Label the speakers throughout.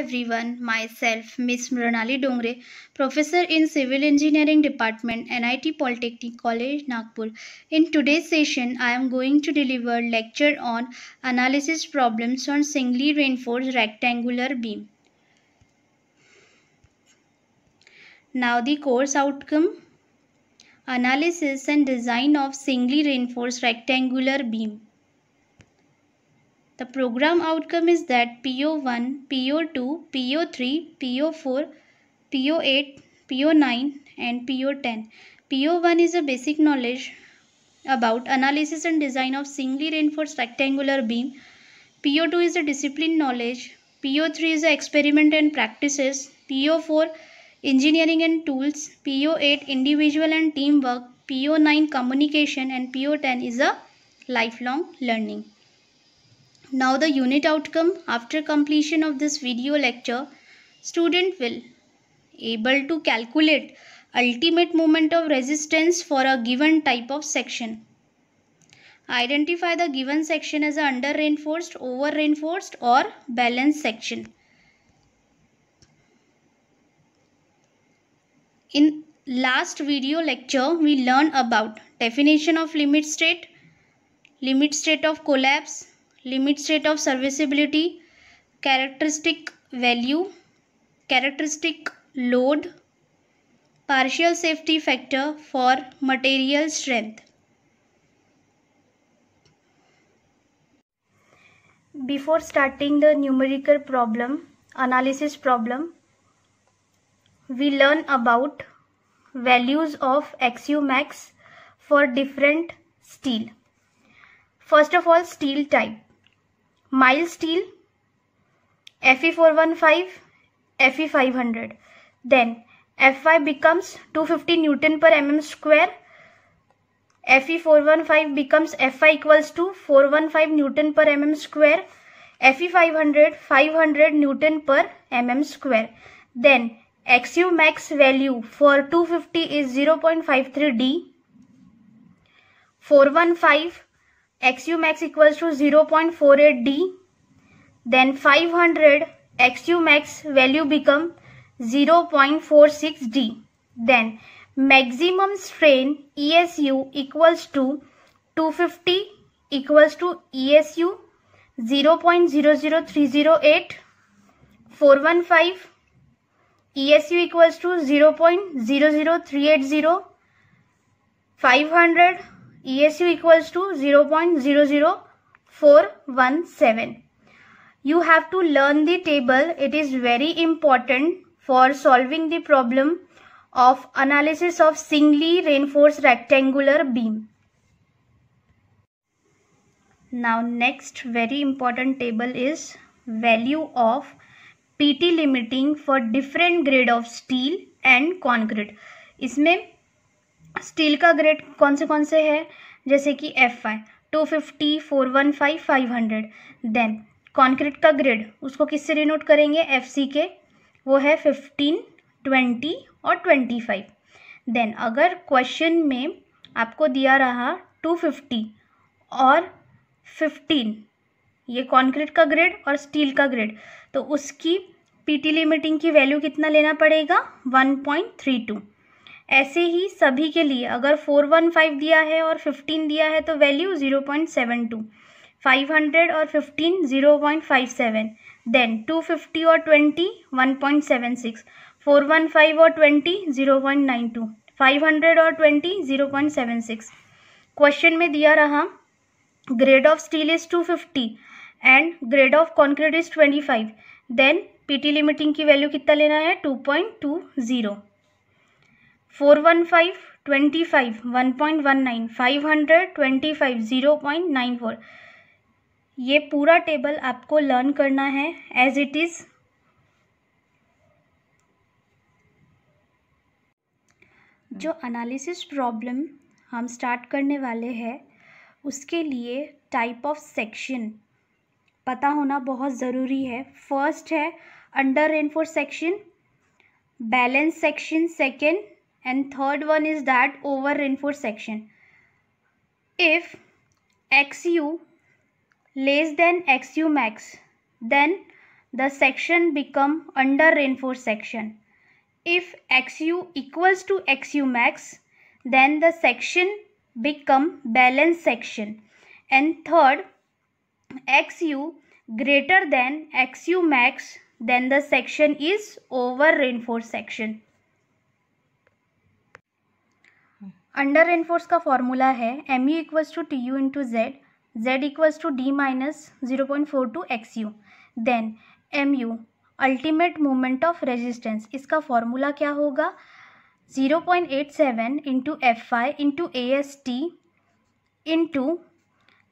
Speaker 1: everyone. Myself, Miss mrunali Dongre, Professor in Civil Engineering Department, NIT Polytechnic College, Nagpur. In today's session, I am going to deliver lecture on analysis problems on singly reinforced rectangular beam. Now the course outcome. Analysis and design of singly reinforced rectangular beam. The program outcome is that PO1, PO2, PO3, PO4, PO8, PO9 and PO10. PO1 is a basic knowledge about analysis and design of singly reinforced rectangular beam. PO2 is a discipline knowledge. PO3 is experiment and practices. PO4 engineering and tools. PO8 individual and teamwork. PO9 communication and PO10 is a lifelong learning. Now the unit outcome after completion of this video lecture, student will able to calculate ultimate moment of resistance for a given type of section. Identify the given section as under reinforced, over reinforced or balanced section. In last video lecture, we learn about definition of limit state, limit state of collapse, limit state of serviceability, characteristic value, characteristic load, partial safety factor for material strength. Before starting the numerical problem, analysis problem, we learn about values of XU max for different steel. First of all, steel type. Mile steel, Fe415, Fe500. Then Fy becomes 250 Newton per mm square. Fe415 becomes Fy equals to 415 Newton per mm square. Fe500 500 Newton per mm square. Then XU max value for 250 is 0.53 D. 415 xu max equals to 0.48d then 500 xu max value become 0.46d then maximum strain esu equals to 250 equals to esu 0.00308 415 esu equals to 0.00380 500 ESU equals to 0.00417. You have to learn the table. It is very important for solving the problem of analysis of singly reinforced rectangular beam. Now next very important table is value of PT limiting for different grade of steel and concrete. इसमें steel का grade कौन से कौन से है जैसे कि F I two fifty four one five five hundred then concrete का ग्रेड उसको किससे रिनोट करेंगे एफ सी के वो है फिफ्टीन ट्वेंटी और ट्वेंटी फाइव देन अगर क्वेश्चन में आपको दिया रहा टू फिफ्टी और फिफ्टीन ये कॉन्क्रीट का ग्रेड और स्टील का ग्रेड तो उसकी पीटी लिमिटिंग की वैल्यू कितना लेना पड़ेगा वन पॉइंट थ्री टू ऐसे ही सभी के लिए अगर फोर वन फाइव दिया है और फिफ्टीन दिया है तो value zero point seven two five hundred और fifteen zero point five seven then two fifty और twenty one point seven six four one five और twenty zero point nine two five hundred और twenty zero point seven six question में दिया रहा grade of steel is two fifty and grade of concrete is twenty five then PT limiting की value कितना लेना है two point two zero four one five twenty five one point one nine five hundred twenty five zero point nine four ये पूरा table आपको learn करना है as it is जो एनालिसिस प्रॉब्लम हम स्टार्ट करने वाले हैं उसके लिए टाइप ऑफ सेक्शन पता होना बहुत ज़रूरी है फर्स्ट है under reinforce section balance section second and third one is that over reinforced section if xu less than xu max then the section become under reinforced section if xu equals to xu max then the section become balanced section and third xu greater than xu max then the section is over reinforced section under reinforce का formula है M U equals to T U into Z Z equals to D minus zero point four two X U then M U ultimate moment of resistance इसका formula क्या होगा zero point eight seven into F I into A S T into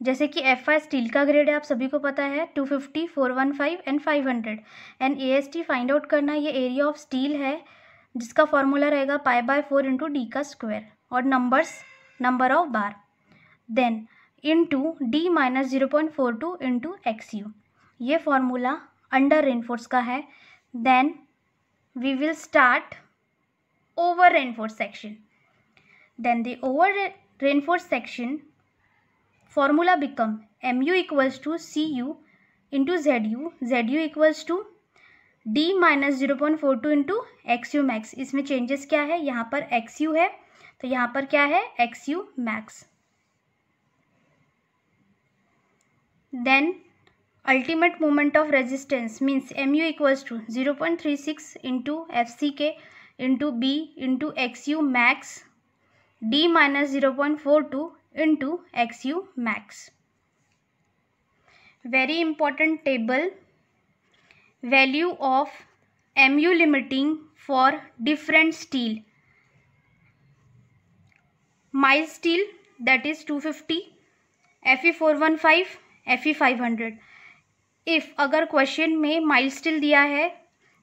Speaker 1: जैसे कि F I steel का grade है आप सभी को पता है two fifty four one five and five hundred and A S T find out करना ये एरिया ऑफ स्टील है जिसका फॉर्मूला रहेगा pi by four into D का स्क्वायर और numbers number of bar then into D minus zero point four two into X U ये formula under reinforce का है then we will start over reinforce section then the over reinforce section formula become M U equals to C U into Z U Z you equals to D minus zero point four two into X U max इसमें changes क्या है यहाँ पर x you है तो यहाँ पर क्या है X U max then ultimate moment of resistance means M U equals to zero point three six into F C K into B into X U max D minus zero point four two into X U max very important table value of M U limiting for different steel mild steel that is two fifty F E four one five F E five hundred if अगर question में mild steel दिया है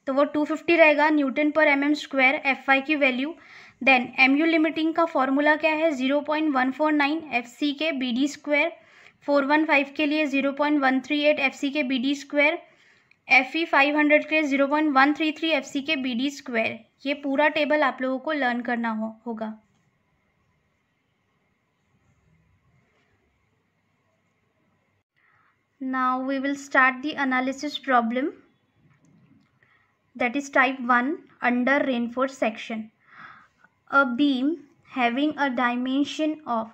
Speaker 1: तो वो two fifty रहेगा newton पर M M square F I की वैल्यू देन एम यू लिमिटिंग का फॉर्मूला क्या है zero point one four nine F C K B D square four one five के लिए zero point one three eight F C K B D square F E five hundred के लिए zero point one three three F C K B D square ये पूरा table आप लोगों को learn करना हो, होगा Now we will start the analysis problem that is type 1 under reinforced section. A beam having a dimension of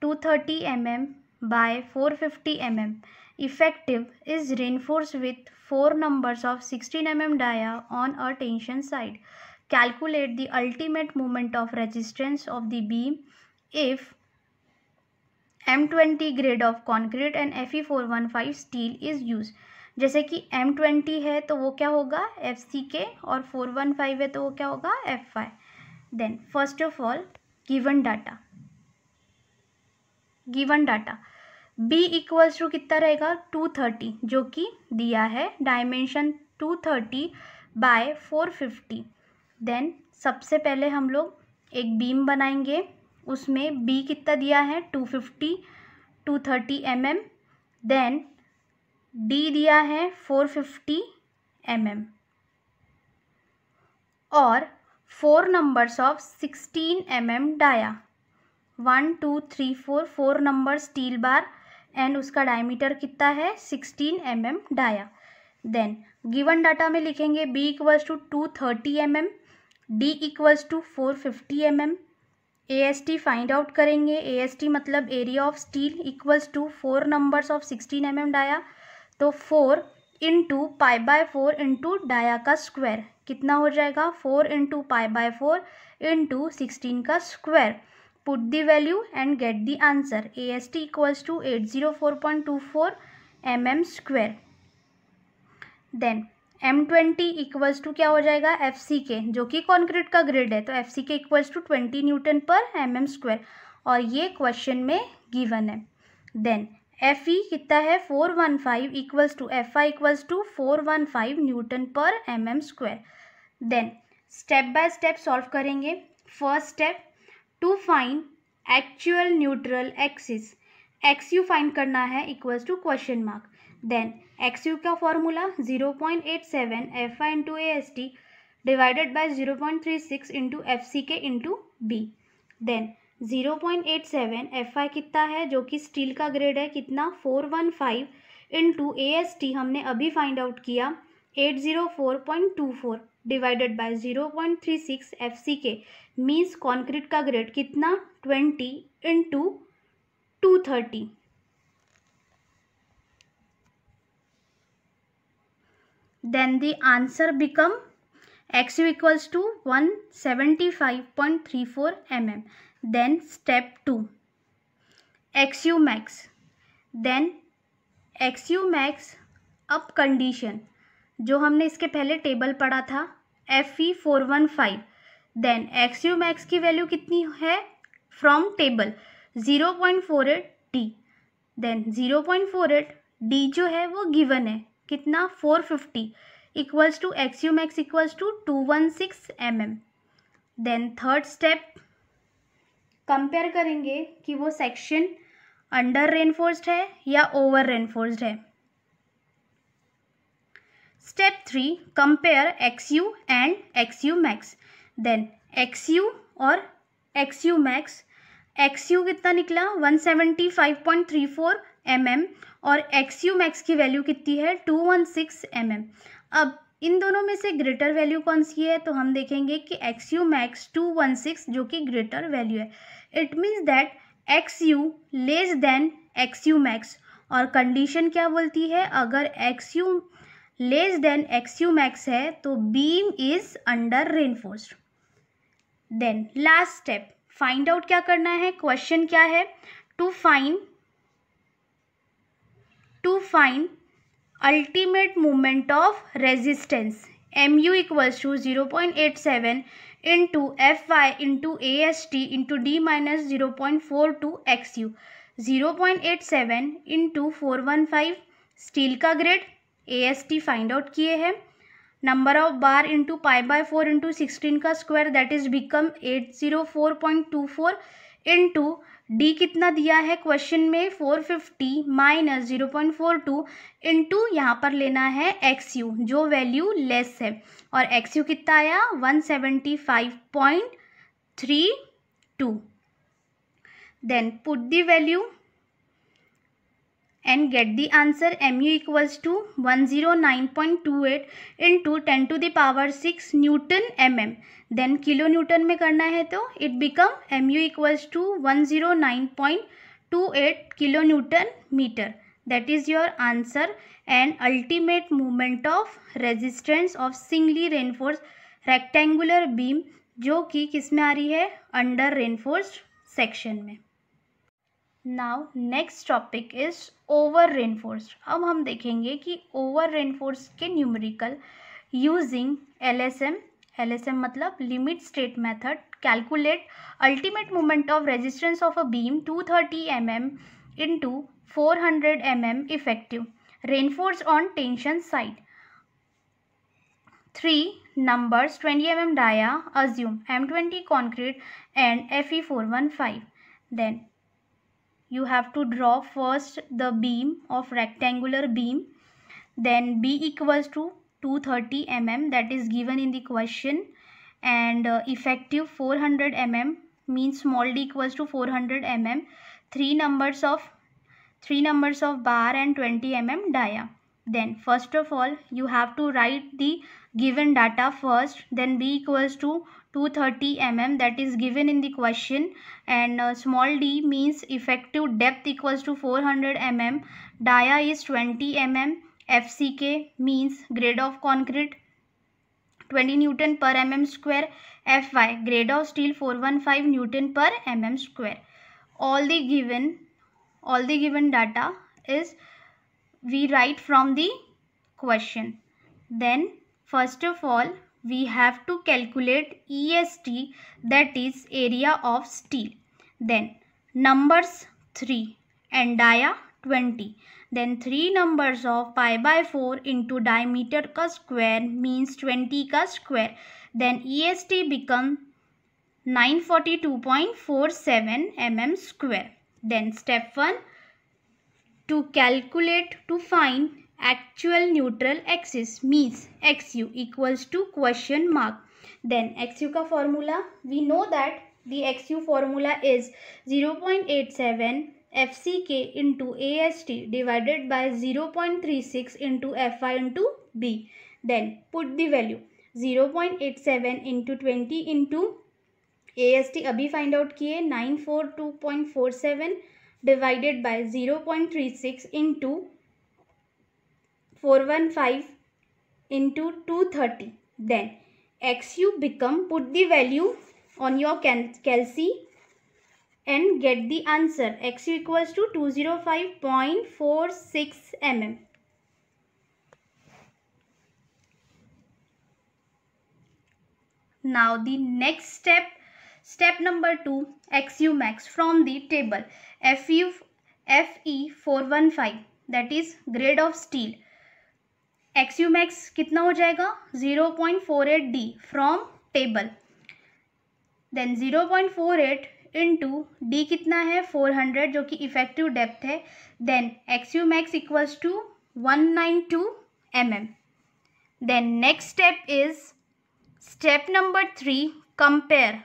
Speaker 1: 230 mm by 450 mm effective is reinforced with 4 numbers of 16 mm dia on a tension side. Calculate the ultimate moment of resistance of the beam if M twenty grade of concrete and F E four one five steel is use जैसे कि M twenty है तो वो क्या होगा F C के और four one five है तो वो क्या होगा F five then first of all given data given data B equals to कितना रहेगा टू थर्टी जो कि दिया है dimension two thirty by four fifty then सबसे पहले हम लोग एक बीम बनाएंगे उसमें बी कितना दिया है two fifty two thirty M M then D दिया है फोर फिफ्टी एम एम और four numbers of sixteen M M dia one two three four four number steel bar and उसका डायमीटर कितना है sixteen M M dia then given data में लिखेंगे B equals to two thirty M M D equals to four fifty M M A S T find out करेंगे A S T मतलब area of steel equals to four numbers of sixteen M M dia तो four into pi by four into dia का square कितना हो जाएगा four into pi by four into sixteen का square put the value and get the answer A S T equals to eight zero four point two four M M square then M twenty equals to क्या हो जाएगा F C K जो कि concrete का grade है तो F C K equals to twenty newton पर M M square और ये क्वेश्चन में गिवन है देन एफ ई कितना है four one five equals to F I equals to four one five newton पर M M square then step by step solve करेंगे first step to find actual neutral axis X U find करना है equals to question mark then X U का formula zero point eight seven F I into A S T divided by zero point three six into F C K into B then zero point eight seven F I कितना है जो कि steel का grade है कितना four one five into A S T हमने अभी find out किया eight zero four point two four divided by zero point three six F C K means concrete का ग्रेड कितना twenty into two thirty then the answer become x equals to 175.34 mm then step 2 xu max then xu max up condition जो हमने इसके पहले table पढ़ा था F E four one five then X U max की value कितनी है from table zero point four eight D then zero point four eight D जो है वो गिवन है कितना four fifty equals to X U max equals to two one six M M then third step compare करेंगे कि वो section under reinforced है या ओवर रेनफोर्स्ड है step three compare X U and X U max then X U और X U max X U कितना निकला one seventy five point three four M mm और एक्स यू मैक्स की value कितनी है two one six M M अब इन दोनों में से ग्रेटर वैल्यू कौन सी है तो हम देखेंगे कि X U max two one six जो कि ग्रेटर वैल्यू है it means that X U less than X U max और कंडीशन क्या बोलती है अगर X U less than X U max है तो beam is under reinforce then last step find out क्या करना है क्वेश्चन क्या है to find to find ultimate movement of resistance M U equals to zero point eight seven into F Y into A S T into D minus zero point four two X U zero point eight seven into four one five steel का grade A S T find out किए हैं number of bar into pi by four into sixteen का square that is become eight zero four point two four into D कितना दिया है question में 450 fifty minus zero point four two into यहाँ पर लेना है एक्स यू जो वैल्यू लेस है और एक्स यू कितना आया one seventy five point three two then put the value and get the answer M U equals to one zero nine point two eight into ten to the power six newton M M then kilo newton में करना है तो it become M U equals to one zero nine point two eight kilo newton metre that is your answer and ultimate moment of resistance of singly reinforce rectangular beam जो कि किसमें आ रही है अंडर रेनफोर्स सेक्शन में now next topic is over reinforced अब हम देखेंगे कि ओवर रेनफोर्स के न्यूमेरिकल यूजिंग एलएसएम एलएसएम मतलब limit state method calculate ultimate moment of resistance of a beam 230 thirty M M into four hundred M M effective reinforce on tension side three numbers twenty M M dia assume M twenty concrete and F E four one five then you have to draw first the beam of rectangular beam then b equals to 230 mm that is given in the question and uh, effective 400 mm means small d equals to 400 mm three numbers of three numbers of bar and 20 mm dia then first of all you have to write the given data first then b equals to 230 mm that is given in the question and uh, small d means effective depth equals to 400 mm dia is 20 mm fck means grade of concrete 20 newton per mm square fy grade of steel 415 newton per mm square all the given all the given data is we write from the question then First of all, we have to calculate EST that is area of steel. Then numbers 3 and dia 20. Then 3 numbers of pi by 4 into diameter ka square means 20 ka square. Then EST become 942.47 mm square. Then step 1 to calculate to find actual neutral axis means xu equals to question mark. Then xu ka formula, we know that the xu formula is 0.87 fck into ast divided by 0.36 into fi into b. Then put the value 0.87 into 20 into AST Abhi find out kiye 942.47 divided by 0.36 into 415 into 230 then xu become put the value on your cal calci and get the answer xu equals to 205.46 mm now the next step step number 2 xu max from the table fe fe 415 that is grade of steel X U max कितना हो जाएगा zero point four eight D from table then zero point four eight into D कितना है four hundred जो कि effective depth है then X U max equals to one nine two M M then next step is step number three compare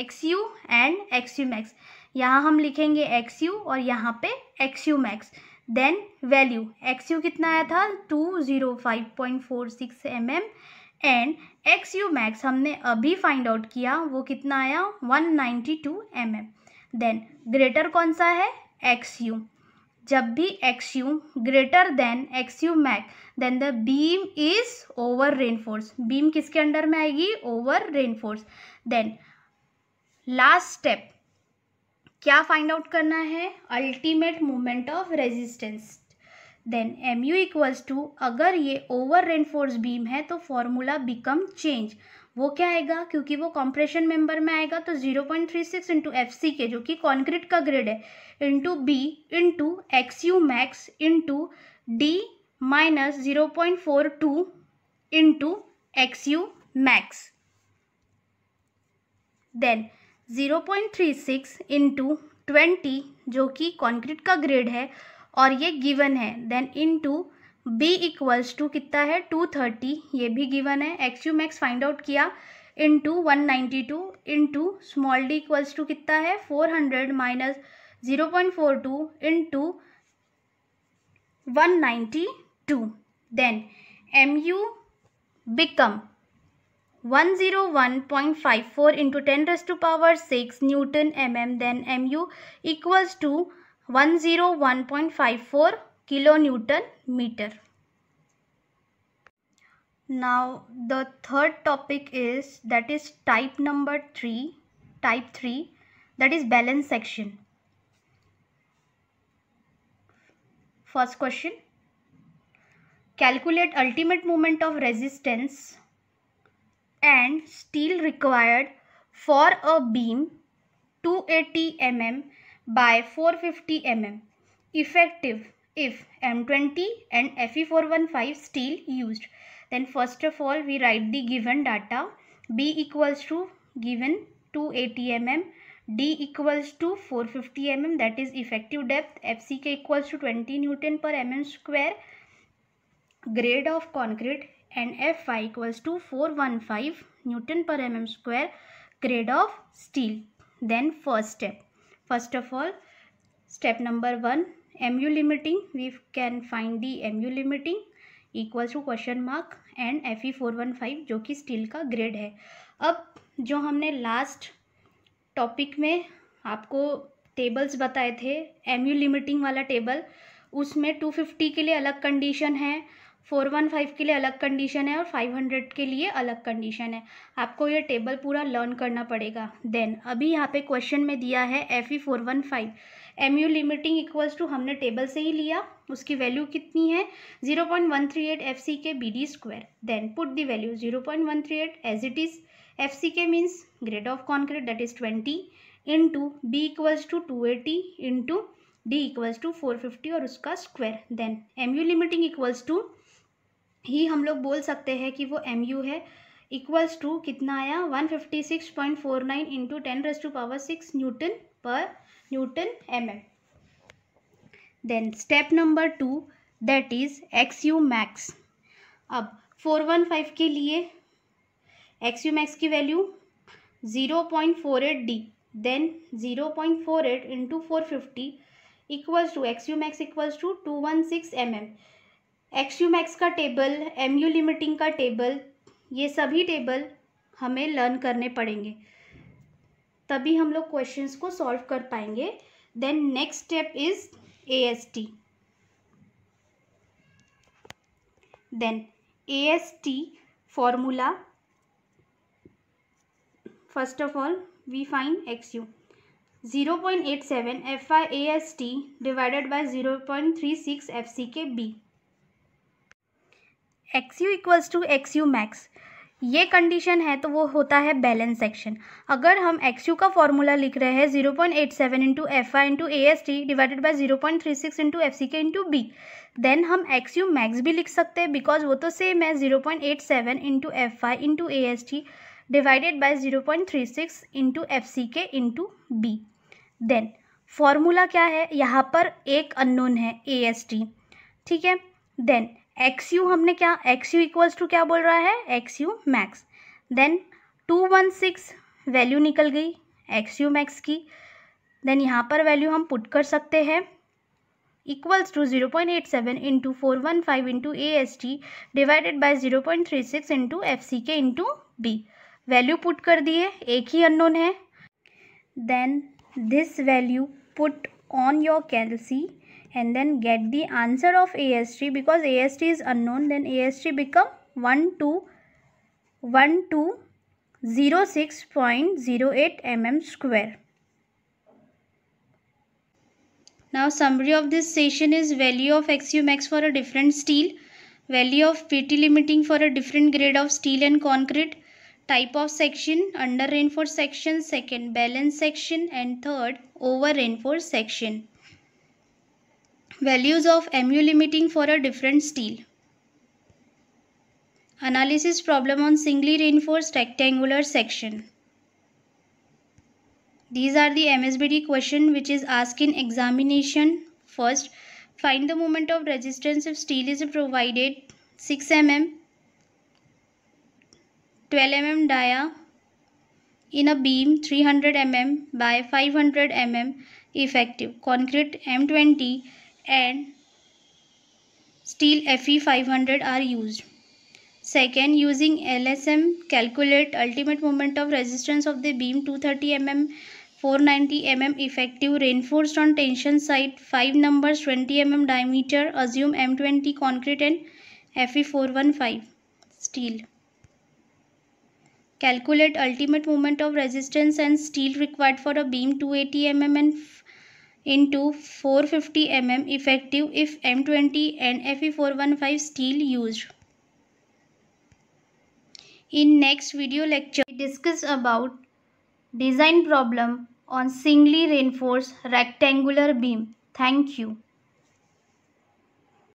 Speaker 1: X U and X U max यहाँ हम लिखेंगे X U और यहाँ पे X U max then value X U कितना आया था two zero five point four six M M and X U max हमने अभी फाइंड आउट किया वो कितना आया one ninety two M M then greater कौन सा है एक्स यू जब भी X U greater than X U max then the beam is over reinforce beam किसके अंडर में आएगी over reinforce then last step क्या फाइंड आउट करना है ultimate moment of resistance then M U equals to अगर ये over reinforce beam है तो फॉर्मूला बिकम चेंज वो क्या आएगा क्योंकि वो कॉम्प्रेशन मेंबर में आएगा तो zero point three six into F C K जो कि कॉन्क्रीट का ग्रेड है into B into X U max into D minus zero point four two into X U max then 0.36 into 20 जो कि concrete का ग्रेड है और ये गिवन है then into B equals to कितना है 230 ये भी गिवन है X U max find out किया to one ninety two small D equals to कितना है four hundred minus zero point four two one ninety two then M U become 101.54 into 10 raised to power 6 Newton mm then mu equals to 101.54 kilonewton meter. Now the third topic is that is type number 3 type 3 that is balance section. First question calculate ultimate moment of resistance and steel required for a beam 280 mm by 450 mm effective if M20 and Fe415 steel used. Then first of all we write the given data B equals to given 280 mm D equals to 450 mm that is effective depth FCK equals to 20 Newton per mm square grade of concrete and F Y equals to four one five newton पर M M square grade of steel then first step first of all step number one M U limiting we can find the M U limiting equals to question mark and F E four one five जो कि steel का grade है अब जो हमने last topic में आपको tables बताए थे एम यू लिमिटिंग वाला टेबल उसमें टू फिफ्टी के लिए अलग कंडीशन है फोर वन फाइव के लिए अलग कंडीशन है और फाइव हंड्रेड के लिए अलग कंडीशन है आपको ये टेबल पूरा लर्न करना पड़ेगा देन अभी यहाँ पे क्वेश्चन में दिया है F E e four one five M U limiting equals to हमने टेबल से ही लिया उसकी वैल्यू कितनी है zero point one three eight F C K B D square then put the value zero point one three eight as it is F C K means grade of concrete that is twenty into B equals to two eighty into D equals to four fifty और उसका square then M U limiting equals to ही हम लोग बोल सकते हैं कि वो एम यू है इक्वल्स टू कितना आया one fifty six point four nine into ten raise to power six newton per newton M M then step number two that is X U max अब फोर वन फाइव के लिए X U max की value zero point four eight D then zero point four eight into four fifty equals to X U max equals to two one six M M X U max का table M U limiting का table ये सभी table हमें learn करने पड़ेंगे तभी हम लोग क्वेश्चंस को सॉल्व कर पाएंगे then next step is A S T then A S T formula first of all we X U zero point eight seven F I A S T divided by zero point three six F C K B X U equals to X U max ये condition है तो वो होता है balance section अगर हम X U का formula लिख रहे हैं zero point eight seven into F I into A S T divided by zero point three six into F C K into B then हम एक्स यू मैक्स भी लिख सकते हैं बिकॉज वो तो सेम है zero point eight seven into F I into A S T divided by zero point three six into F C K into B then formula क्या है यहाँ पर एक अननोन है ए एस टी ठीक है देन एक्स यू हमने क्या एक्स यू इक्वल्स टू क्या बोल रहा है X U max then two one six value निकल गई एक्स यू मैक्स की देन यहाँ पर वैल्यू हम पुट कर सकते हैं equals to zero point eight seven into four one five into A S T divided by zero point three six into F C K into B value put कर दिए एक ही अननोन है then this value put on your calci and then get the answer of AST because AST is unknown then AST become 1 1 mm square. Now summary of this session is value of XU max for a different steel, value of PT limiting for a different grade of steel and concrete, type of section, under reinforced section, second balance section and third over reinforced section values of mu limiting for a different steel. Analysis problem on singly reinforced rectangular section. These are the MSBD question which is asked in examination. First, find the moment of resistance if steel is provided 6 mm, 12 mm dia in a beam 300 mm by 500 mm effective. Concrete M20 and steel Fe500 are used. Second, using LSM, calculate ultimate moment of resistance of the beam 230 mm, 490 mm effective, reinforced on tension side, 5 numbers 20 mm diameter, assume M20 concrete and Fe415 steel. Calculate ultimate moment of resistance and steel required for a beam 280 mm and into 450 mm effective if M20 and Fe415 steel used. In next video lecture, we discuss about design problem on singly reinforced rectangular beam. Thank you.